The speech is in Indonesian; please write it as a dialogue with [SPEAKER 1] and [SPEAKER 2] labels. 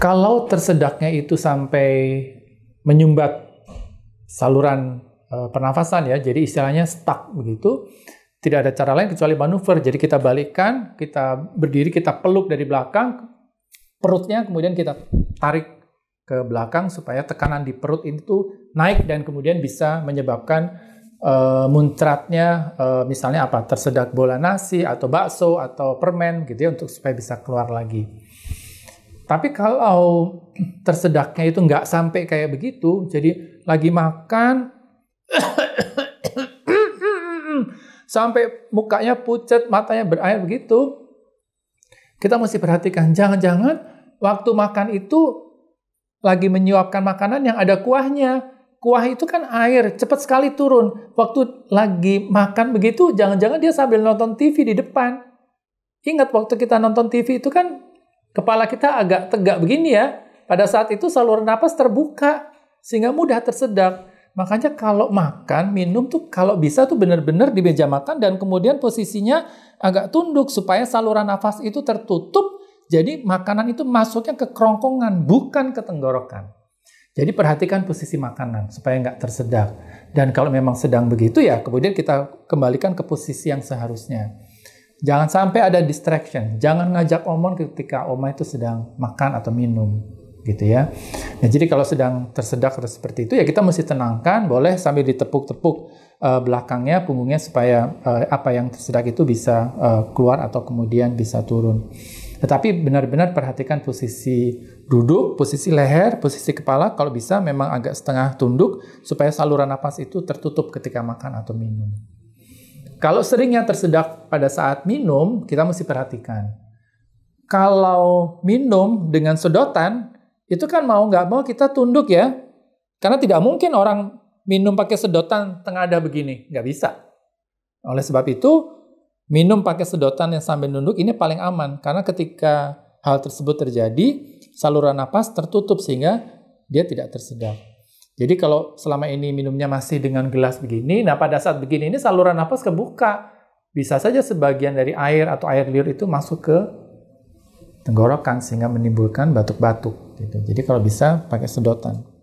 [SPEAKER 1] Kalau tersedaknya itu sampai menyumbat saluran e, pernafasan ya, jadi istilahnya stuck begitu, tidak ada cara lain kecuali manuver. Jadi kita balikkan, kita berdiri, kita peluk dari belakang, perutnya kemudian kita tarik ke belakang supaya tekanan di perut itu naik dan kemudian bisa menyebabkan e, muntratnya e, misalnya apa tersedak bola nasi atau bakso atau permen gitu ya untuk supaya bisa keluar lagi. Tapi kalau tersedaknya itu nggak sampai kayak begitu, jadi lagi makan sampai mukanya pucat, matanya berair begitu, kita mesti perhatikan jangan-jangan waktu makan itu lagi menyuapkan makanan yang ada kuahnya. Kuah itu kan air, cepat sekali turun. Waktu lagi makan begitu, jangan-jangan dia sambil nonton TV di depan. Ingat waktu kita nonton TV itu kan Kepala kita agak tegak begini ya. Pada saat itu saluran nafas terbuka sehingga mudah tersedak. Makanya kalau makan, minum tuh kalau bisa tuh benar-benar di meja makan dan kemudian posisinya agak tunduk supaya saluran nafas itu tertutup. Jadi makanan itu masuknya ke kerongkongan, bukan ke tenggorokan. Jadi perhatikan posisi makanan supaya nggak tersedak. Dan kalau memang sedang begitu ya kemudian kita kembalikan ke posisi yang seharusnya. Jangan sampai ada distraction. Jangan ngajak omong ketika oma itu sedang makan atau minum gitu ya. Nah, jadi kalau sedang tersedak atau seperti itu ya kita mesti tenangkan, boleh sambil ditepuk-tepuk uh, belakangnya, punggungnya supaya uh, apa yang tersedak itu bisa uh, keluar atau kemudian bisa turun. Tetapi benar-benar perhatikan posisi duduk, posisi leher, posisi kepala kalau bisa memang agak setengah tunduk supaya saluran nafas itu tertutup ketika makan atau minum. Kalau seringnya tersedak pada saat minum, kita mesti perhatikan. Kalau minum dengan sedotan, itu kan mau nggak mau kita tunduk ya. Karena tidak mungkin orang minum pakai sedotan tengah ada begini. Nggak bisa. Oleh sebab itu, minum pakai sedotan yang sambil nunduk ini paling aman. Karena ketika hal tersebut terjadi, saluran napas tertutup sehingga dia tidak tersedak. Jadi kalau selama ini minumnya masih dengan gelas begini, nah pada saat begini ini saluran nafas kebuka. Bisa saja sebagian dari air atau air liur itu masuk ke tenggorokan sehingga menimbulkan batuk-batuk. Gitu. Jadi kalau bisa pakai sedotan.